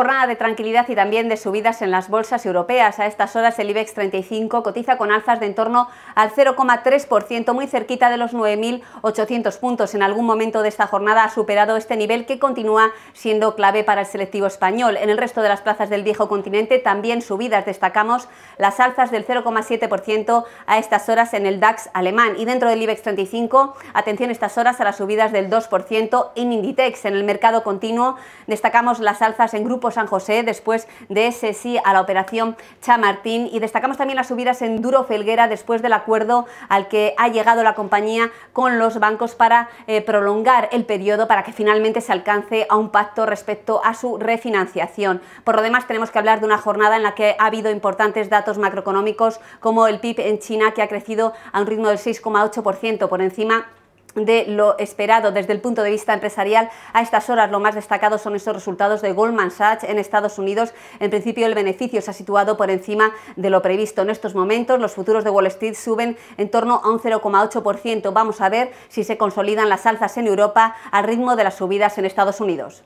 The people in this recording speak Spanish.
jornada de tranquilidad y también de subidas en las bolsas europeas. A estas horas el IBEX 35 cotiza con alzas de en torno al 0,3%, muy cerquita de los 9.800 puntos. En algún momento de esta jornada ha superado este nivel que continúa siendo clave para el selectivo español. En el resto de las plazas del viejo continente también subidas. Destacamos las alzas del 0,7% a estas horas en el DAX alemán. Y dentro del IBEX 35, atención estas horas a las subidas del 2% en Inditex. En el mercado continuo destacamos las alzas en grupos San José después de ese sí a la operación Chamartín y destacamos también las subidas en Duro Felguera después del acuerdo al que ha llegado la compañía con los bancos para eh, prolongar el periodo para que finalmente se alcance a un pacto respecto a su refinanciación. Por lo demás tenemos que hablar de una jornada en la que ha habido importantes datos macroeconómicos como el PIB en China que ha crecido a un ritmo del 6,8% por encima de lo esperado desde el punto de vista empresarial. A estas horas lo más destacado son esos resultados de Goldman Sachs en Estados Unidos. En principio el beneficio se ha situado por encima de lo previsto. En estos momentos los futuros de Wall Street suben en torno a un 0,8%. Vamos a ver si se consolidan las alzas en Europa al ritmo de las subidas en Estados Unidos.